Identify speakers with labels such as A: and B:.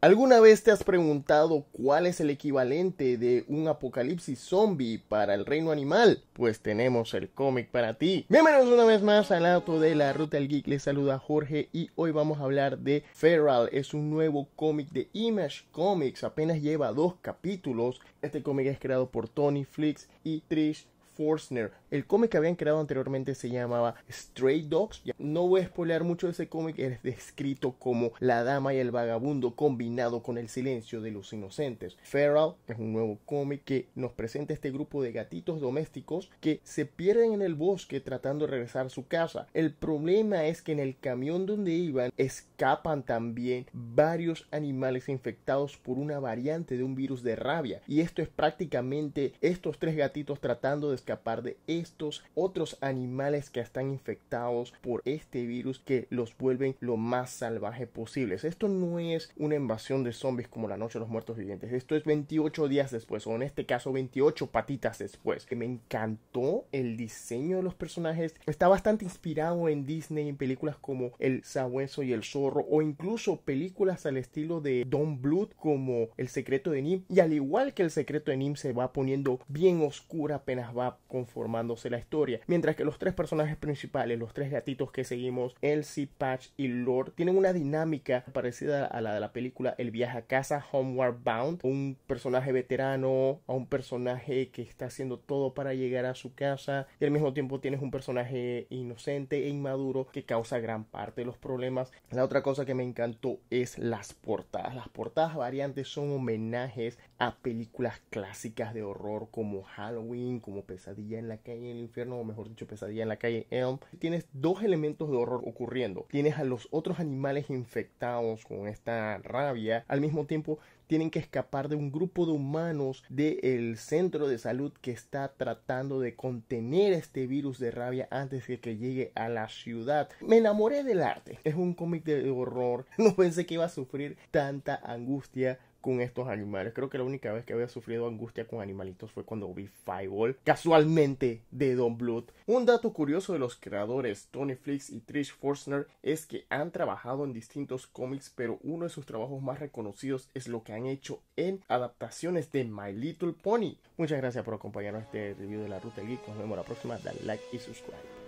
A: ¿Alguna vez te has preguntado cuál es el equivalente de un apocalipsis zombie para el reino animal? Pues tenemos el cómic para ti. Bienvenidos una vez más al auto de la Ruta del Geek. Les saluda Jorge y hoy vamos a hablar de Feral. Es un nuevo cómic de Image Comics. Apenas lleva dos capítulos. Este cómic es creado por Tony Flix y Trish Forstner. El cómic que habían creado anteriormente se llamaba Stray Dogs. No voy a spoilear mucho de ese cómic, es descrito como La Dama y el Vagabundo combinado con el silencio de los inocentes. Feral es un nuevo cómic que nos presenta este grupo de gatitos domésticos que se pierden en el bosque tratando de regresar a su casa. El problema es que en el camión donde iban escapan también varios animales infectados por una variante de un virus de rabia. Y esto es prácticamente estos tres gatitos tratando de escapar de estos otros animales que están infectados por este virus que los vuelven lo más salvaje posibles. Esto no es una invasión de zombies como la noche de los muertos vivientes. Esto es 28 días después, o en este caso 28 patitas después. Que me encantó el diseño de los personajes. Está bastante inspirado en Disney, en películas como El Sabueso y el Zorro, o incluso películas al estilo de Don Blood como El Secreto de Nim. Y al igual que El Secreto de Nim se va poniendo bien oscura apenas va conformándose la historia. Mientras que los tres personajes principales, los tres gatitos que seguimos, Elsie, Patch y Lord, tienen una dinámica parecida a la de la película El viaje a casa, Homeward Bound, un personaje veterano, a un personaje que está haciendo todo para llegar a su casa y al mismo tiempo tienes un personaje inocente e inmaduro que causa gran parte de los problemas. La otra cosa que me encantó es las portadas. Las portadas variantes son homenajes a películas clásicas de horror como Halloween, como pesadilla en la calle el infierno, o mejor dicho, pesadilla en la calle Elm, tienes dos elementos de horror ocurriendo. Tienes a los otros animales infectados con esta rabia, al mismo tiempo tienen que escapar de un grupo de humanos del centro de salud que está tratando de contener este virus de rabia antes de que llegue a la ciudad. Me enamoré del arte. Es un cómic de horror. No pensé que iba a sufrir tanta angustia con estos animales. Creo que la única vez que había sufrido angustia con animalitos fue cuando vi Fireball, casualmente de Don Blood. Un dato curioso de los creadores Tony Flix y Trish Forstner es que han trabajado en distintos cómics, pero uno de sus trabajos más reconocidos es lo que han hecho en adaptaciones de My Little Pony. Muchas gracias por acompañarnos este review de la Ruta Geek. Nos vemos la próxima. Dale like y suscríbete